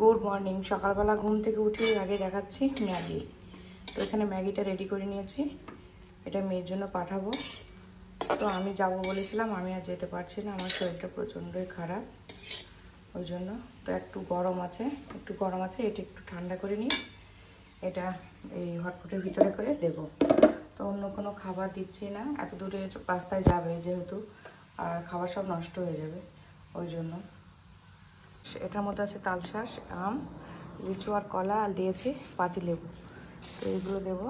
good morning সকালবেলা ঘুম থেকে উঠে আগে দেখাচ্ছি ম্যাগি তো এখানে ম্যাগিটা রেডি করে নিয়েছি এটা মেয়ের জন্য পাঠাবো তো আমি যাব বলেছিলাম আমি আর যেতে পারছি না আমার শরীরটা প্রচণ্ডই খারাপ ওই জন্য তো একটু গরম আছে একটু গরম আছে এটা একটু ঠান্ডা করে নিই এটা এই হটপটের ভিতরে করে দেবো তো অন্য কোনো খাবার দিচ্ছি না এত দূরে রাস্তায় যাবে যেহেতু আর খাবার সব নষ্ট হয়ে যাবে ওই জন্য এটার মধ্যে আছে তালশাস আম লিচু আর কলা আর দিয়েছি লেবু তো এইগুলো দেবো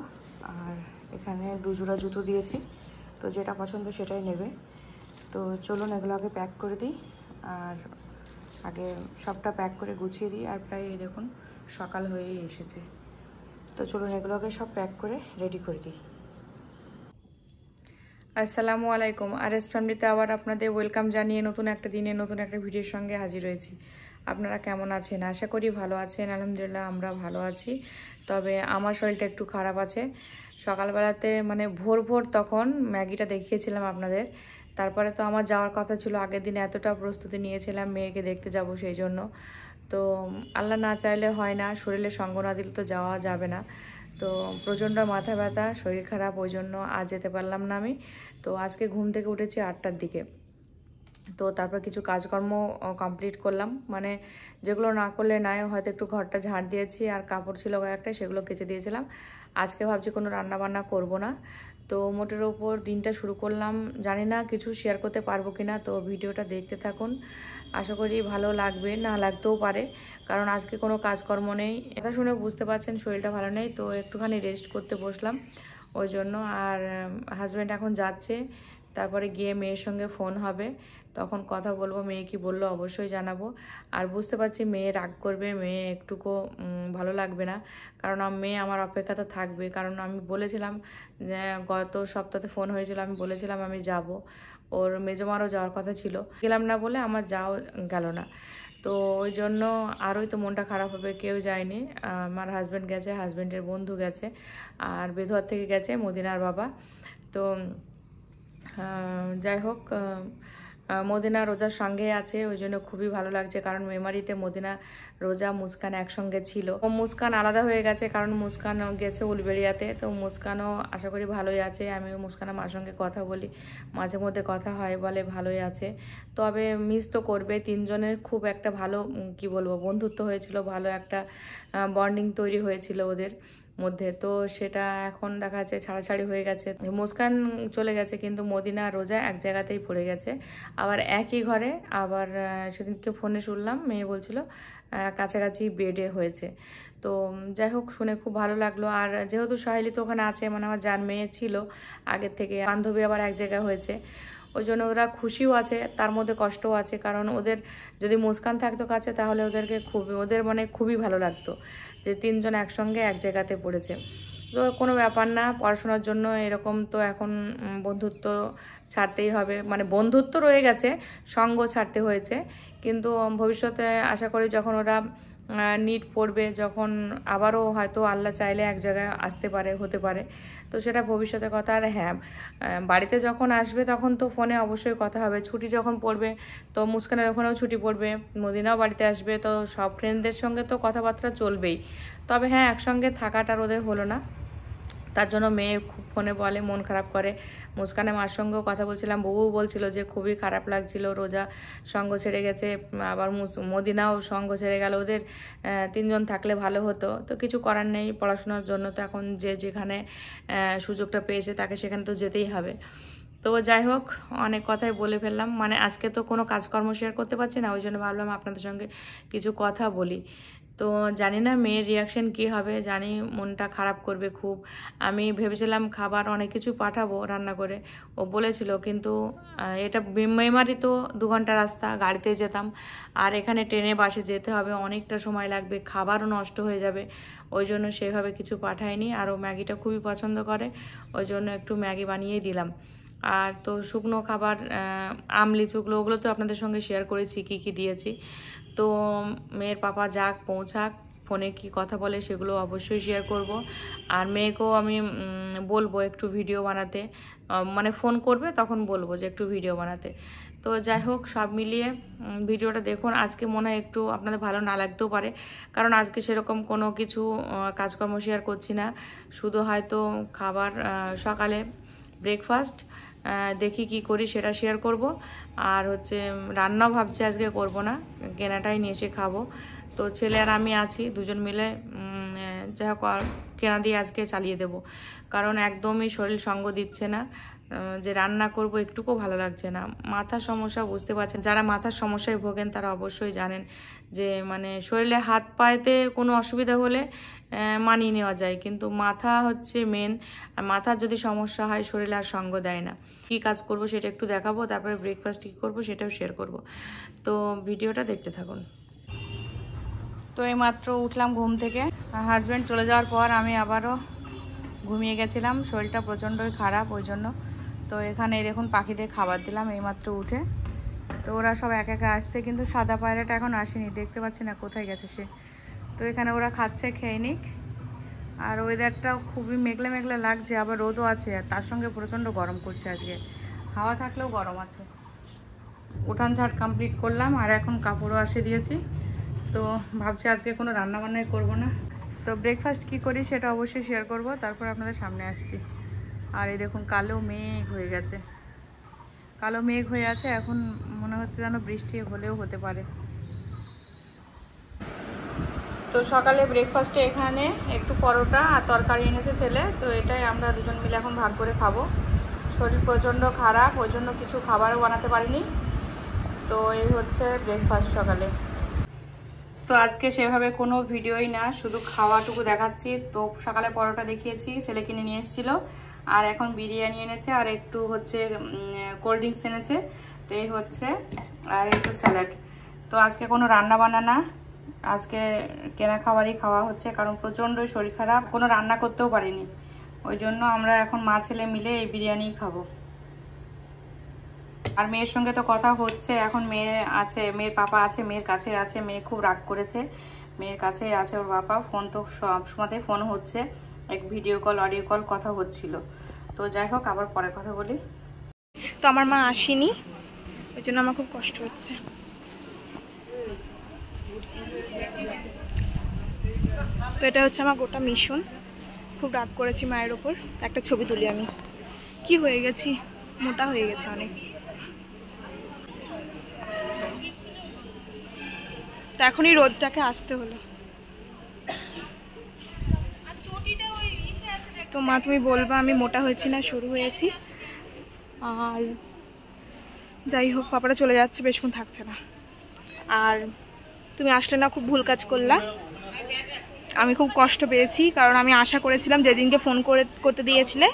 আর এখানে দুজোড়া জুতো দিয়েছি তো যেটা পছন্দ সেটাই নেবে তো চলুন এগুলো আগে প্যাক করে দিই আর আগে সবটা প্যাক করে গুছিয়ে দিই আর প্রায় দেখুন সকাল হয়েই এসেছে তো চলুন এগুলোকে সব প্যাক করে রেডি করে দিই আসসালামু আলাইকুম আর এস ফ্যামিলিতে আবার আপনাদের ওয়েলকাম জানিয়ে নতুন একটা দিনে নতুন একটা ভিডিওর সঙ্গে হাজির হয়েছি আপনারা কেমন আছেন আশা করি ভালো আছেন আলহামদুলিল্লাহ আমরা ভালো আছি তবে আমার শরীরটা একটু খারাপ আছে সকালবেলাতে মানে ভোর ভোর তখন ম্যাগিটা দেখিয়েছিলাম আপনাদের তারপরে তো আমার যাওয়ার কথা ছিল আগের দিন এতটা প্রস্তুতি নিয়েছিলাম মেয়েকে দেখতে যাব সেই জন্য তো আল্লাহ না চাইলে হয় না শরীরে সঙ্গ না দিলে তো যাওয়া যাবে না তো প্রচণ্ড মাথা ব্যথা শরীর খারাপ ওই জন্য আর যেতে পারলাম না আমি তো আজকে ঘুম থেকে উঠেছি আটটার দিকে তো তারপর কিছু কাজকর্ম কমপ্লিট করলাম মানে যেগুলো না করলে নাই হয়তো একটু ঘরটা ঝাড় দিয়েছি আর কাপড় ছিল কয়েকটা সেগুলো কেচে দিয়েছিলাম আজকে ভাবছি কোনো রান্না বান্না করব না তো মোটের ওপর দিনটা শুরু করলাম জানি না কিছু শেয়ার করতে পারবো কি না তো ভিডিওটা দেখতে থাকুন আশা করি ভালো লাগবে না লাগতেও পারে কারণ আজকে কোনো কাজকর্ম নেই এটা শুনে বুঝতে পারছেন শরীরটা ভালো নেই তো একটুখানি রেস্ট করতে বসলাম ওই জন্য আর হাজব্যান্ড এখন যাচ্ছে তারপরে গিয়ে মেয়ের সঙ্গে ফোন হবে তখন কথা বলবো মেয়ে কি বললো অবশ্যই জানাবো আর বুঝতে পারছি মেয়ে রাগ করবে মেয়ে একটুকু ভালো লাগবে না কারণ মেয়ে আমার অপেক্ষা তো থাকবে কারণ আমি বলেছিলাম যে গত সপ্তাহে ফোন হয়েছিল আমি বলেছিলাম আমি যাব ওর মেজমারও যাওয়ার কথা ছিল গেলাম না বলে আমার যাও গেল না তো ওই জন্য আরোই তো মনটা খারাপ হবে কেউ যায়নি আমার হাজব্যান্ড গেছে হাজব্যান্ডের বন্ধু গেছে আর বেধুয়ার থেকে গেছে মদিনার বাবা তো যাই হোক মদিনা রোজার সঙ্গে আছে ওই জন্য খুবই ভালো লাগছে কারণ মেমারিতে মদিনা রোজা মুস্কান একসঙ্গে ছিল ও মুস্কান আলাদা হয়ে গেছে কারণ মুস্কান গেছে উলবেড়িয়াতে তো মুস্কানও আশা করি ভালোই আছে আমি মুস্কানা মার সঙ্গে কথা বলি মাঝে মধ্যে কথা হয় বলে ভালোই আছে তবে মিস তো করবে তিনজনের খুব একটা ভালো কি বলবো বন্ধুত্ব হয়েছিল ভালো একটা বন্ডিং তৈরি হয়েছিল ওদের মধ্যে তো সেটা এখন দেখা যাচ্ছে ছাড়াছাড়ি হয়ে গেছে মুস্কান চলে গেছে কিন্তু মদিনা রোজা এক জায়গাতেই পড়ে গেছে আবার একই ঘরে আবার সেদিনকে ফোনে শুনলাম মেয়ে বলছিল কাছাকাছি বেডে হয়েছে তো যাই হোক শুনে খুব ভালো লাগলো আর যেহেতু সাহেলি তো ওখানে আছে মানে আমার যার মেয়ে ছিল আগের থেকে বান্ধবী আবার এক জায়গায় হয়েছে ওই জন্য ওরা খুশিও আছে তার মধ্যে কষ্টও আছে কারণ ওদের যদি মুস্কান থাকতো কাছে তাহলে ওদেরকে খুবই ওদের মানে খুবই ভালো লাগতো যে তিনজন একসঙ্গে এক জায়গাতে পড়েছে তো কোনো ব্যাপার না পড়াশোনার জন্য এরকম তো এখন বন্ধুত্ব ছাড়তেই হবে মানে বন্ধুত্ব রয়ে গেছে সঙ্গ ছাড়তে হয়েছে কিন্তু ভবিষ্যতে আশা করি যখন ওরা নিট পড়বে যখন আবারও হয়তো আল্লাহ চাইলে এক জায়গায় আসতে পারে হতে পারে তো সেটা ভবিষ্যতে কথা আর হ্যাঁ বাড়িতে যখন আসবে তখন তো ফোনে অবশ্যই কথা হবে ছুটি যখন পড়বে তো মুস্কানের ওখানেও ছুটি পড়বে মদিনাও বাড়িতে আসবে তো সব ফ্রেন্ডদের সঙ্গে তো কথাবার্তা চলবেই তবে হ্যাঁ একসঙ্গে থাকাটা ওদের হলো না তার জন্য মেয়ে খুব ফোনে বলে মন খারাপ করে মুস্কানে মার সঙ্গেও কথা বলছিলাম বউ বলছিল যে খুবই খারাপ লাগছিল রোজা সঙ্গ ছেড়ে গেছে আবার মদিনাও সঙ্গ ছেড়ে গেল ওদের তিনজন থাকলে ভালো হতো তো কিছু করার নেই পড়াশোনার জন্য তো এখন যে যেখানে সুযোগটা পেয়েছে তাকে সেখানে তো যেতেই হবে তো যাই হোক অনেক কথাই বলে ফেললাম মানে আজকে তো কোনো কাজকর্ম শেয়ার করতে পারছি না ওই জন্য ভাবলাম আপনাদের সঙ্গে কিছু কথা বলি তো জানি না মেয়ের রিয়াকশান কী হবে জানি মনটা খারাপ করবে খুব আমি ভেবেছিলাম খাবার অনেক কিছু পাঠাবো রান্না করে ও বলেছিল কিন্তু এটা মেমারি তো দু ঘন্টা রাস্তা গাড়িতে যেতাম আর এখানে ট্রেনে বাসে যেতে হবে অনেকটা সময় লাগবে খাবারও নষ্ট হয়ে যাবে ওই জন্য সেভাবে কিছু পাঠায়নি আর ও ম্যাগিটা খুবই পছন্দ করে ওই জন্য একটু ম্যাগি বানিয়েই দিলাম আর তো শুকনো খাবার আম লিচুগুলো ওগুলো তো আপনাদের সঙ্গে শেয়ার করেছি কী কী দিয়েছি তো মেয়ের পাপা যাক পৌঁছাক ফোনে কি কথা বলে সেগুলো অবশ্যই শেয়ার করব আর মেয়েকেও আমি বলবো একটু ভিডিও বানাতে মানে ফোন করবে তখন বলবো যে একটু ভিডিও বানাতে তো যাই হোক সব মিলিয়ে ভিডিওটা দেখুন আজকে মনে হয় একটু আপনাদের ভালো না লাগতেও পারে কারণ আজকে সেরকম কোনো কিছু কাজকর্ম শেয়ার করছি না শুধু হয়তো খাবার সকালে ব্রেকফাস্ট দেখি কি করি সেটা শেয়ার করব আর হচ্ছে রান্নাও ভাবছি আজকে করব না কেনাটাই নিয়ে এসে খাবো তো ছেলে আর আমি আছি দুজন মিলে যা হোক কেনা দিয়ে আজকে চালিয়ে দেব কারণ একদমই শরীর সঙ্গ দিচ্ছে না যে রান্না করব একটুকু ভালো লাগছে না মাথার সমস্যা বুঝতে পারছেন যারা মাথার সমস্যায় ভোগেন তারা অবশ্যই জানেন যে মানে শরীরে হাত পায়েতে কোনো অসুবিধা হলে মানিয়ে নেওয়া যায় কিন্তু মাথা হচ্ছে মেন আর মাথার যদি সমস্যা হয় শরীরে আর সঙ্গ দেয় না কি কাজ করব সেটা একটু দেখাবো তারপরে ব্রেকফাস্ট কী করবো সেটাও শেয়ার করব তো ভিডিওটা দেখতে থাকুন তো এই মাত্র উঠলাম ঘুম থেকে হাজব্যান্ড চলে যাওয়ার পর আমি আবারও ঘুমিয়ে গেছিলাম শরীরটা প্রচণ্ডই খারাপ ওই জন্য তো এখানে দেখুন পাখিদের খাবার দিলাম এইমাত্র উঠে তো ওরা সব এক একা আসছে কিন্তু সাদা পায়রাটা এখন আসেনি দেখতে পাচ্ছি না কোথায় গেছে সে তো এখানে ওরা খাচ্ছে খেয়ে নিক আর ওয়েদারটাও খুবই মেঘলা মেঘলা লাগছে আবার রোদও আছে আর তার সঙ্গে প্রচণ্ড গরম করছে আজকে হাওয়া থাকলেও গরম আছে উঠান ঝাড় কমপ্লিট করলাম আর এখন কাপড়ও আসে দিয়েছি তো ভাবছি আজকে কোনো রান্নাবান্নাই করব না তো ব্রেকফাস্ট কি করি সেটা অবশ্যই শেয়ার করব তারপর আপনাদের সামনে আসছি আর এই দেখুন কালো মেঘ হয়ে গেছে কালো মেঘ হয়ে আছে এখন মনে হচ্ছে যেন বৃষ্টি হলেও হতে পারে তো সকালে ব্রেকফাস্টে এখানে একটু পরোটা আর তরকারি এনেছে ছেলে তো এটাই আমরা দুজন মিলে এখন ভাগ করে খাবো শরীর প্রচণ্ড খারাপ ওই জন্য কিছু খাবারও বানাতে পারিনি তো এই হচ্ছে ব্রেকফাস্ট সকালে তো আজকে সেভাবে কোনো ভিডিওই না শুধু খাওয়াটুকু দেখাচ্ছি তো সকালে পরোটা দেখিয়েছি ছেলে কিনে নিয়ে এসেছিলো আর এখন বিরিয়ানি এনেছে আর একটু হচ্ছে কোল্ড ড্রিঙ্কস এনেছে তো এই হচ্ছে আর একটু স্যালাড তো আজকে কোনো রান্না বান্না না আজকে কেনা খাবারই খাওয়া হচ্ছে কারণ প্রচণ্ড শরীর খারাপ কোনো রান্না করতেও পারিনি ওই জন্য আমরা এখন মা ছেলে মিলে এই বিরিয়ানি খাবো আর মেয়ের সঙ্গে তো কথা হচ্ছে এখন মেয়ে আছে মেয়ের পাপা আছে মেয়ের কাছে আছে মেয়ে খুব রাগ করেছে মেয়ের কাছে আছে ওর বাপা ফোন তো সব সময় ফোন হচ্ছে এক ভিডিও কল অডিও কল কথা হচ্ছিল তো যাই হোক আবার পরে কথা বলি তো আমার মা আসেনি ওই জন্য আমার খুব কষ্ট হচ্ছে তো এটা হচ্ছে আমার গোটা মিশন খুব রাগ করেছি মায়ের ওপর একটা ছবি তুলি আমি কি হয়ে গেছি মোটা হয়ে গেছে অনেক তো এখনই রোদটাকে আসতে হলো তো মা তুমি বলবা আমি মোটা হয়েছি না শুরু হয়েছি আর যাই হোক পাপাটা চলে যাচ্ছে বেশক্ষণ থাকছে না আর তুমি আসলে না খুব ভুল কাজ করলা আমি খুব কষ্ট পেয়েছি কারণ আমি আশা করেছিলাম যেদিনকে ফোন করে করতে দিয়েছিলে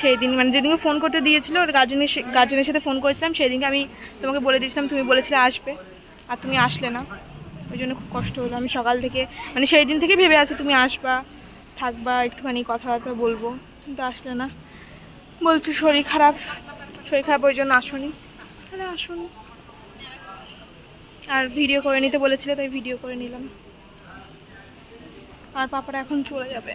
সেই দিন মানে যেদিনকে ফোন করতে দিয়েছিল ওর গার্জেনের গার্জেনের সাথে ফোন করেছিলাম সেই দিনকে আমি তোমাকে বলে দিয়েছিলাম তুমি বলেছিলে আসবে আর তুমি আসলে না ওই জন্য খুব কষ্ট হলো আমি সকাল থেকে মানে সেই দিন থেকে ভেবে আছি তুমি আসবা থাকবা একটুখানি কথাবার্তা বলবো কিন্তু আসলে না বলছো শরীর খারাপ শরীর খারাপ ওই জন্য আসুনি তাহলে আসুন আর ভিডিও করে নিতে বলেছিলে তাই ভিডিও করে নিলাম আর পাপারা এখন চলে যাবে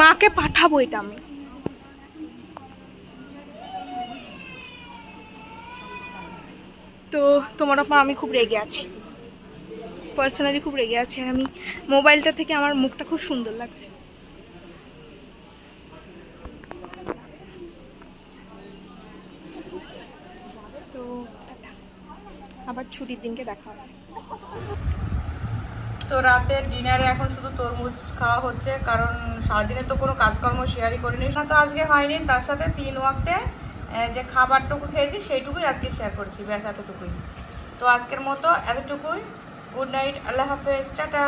মাকে পাঠাবো এটা আমি তো তোমার আমি খুব রেগে আছি পার্সোনালি খুব রেগে আছে আর আমি মোবাইলটা থেকে আমার মুখটা খুব সুন্দর লাগছে তো আবার ছুটির দিনকে দেখা হবে তো রাতে ডিনারে এখন শুধু তরমুজ খাওয়া হচ্ছে কারণ সারাদিনে তো কোনো কাজকর্ম শেয়ারই করিনি তো আজকে হয়নি তার সাথে তিন ওয়াক্তে যে খাবারটুকু খেয়েছি সেইটুকুই আজকে শেয়ার করছি ব্যাস এতটুকুই তো আজকের মতো এতটুকুই গুড নাইট আল্লাহ হাফেজ টাটা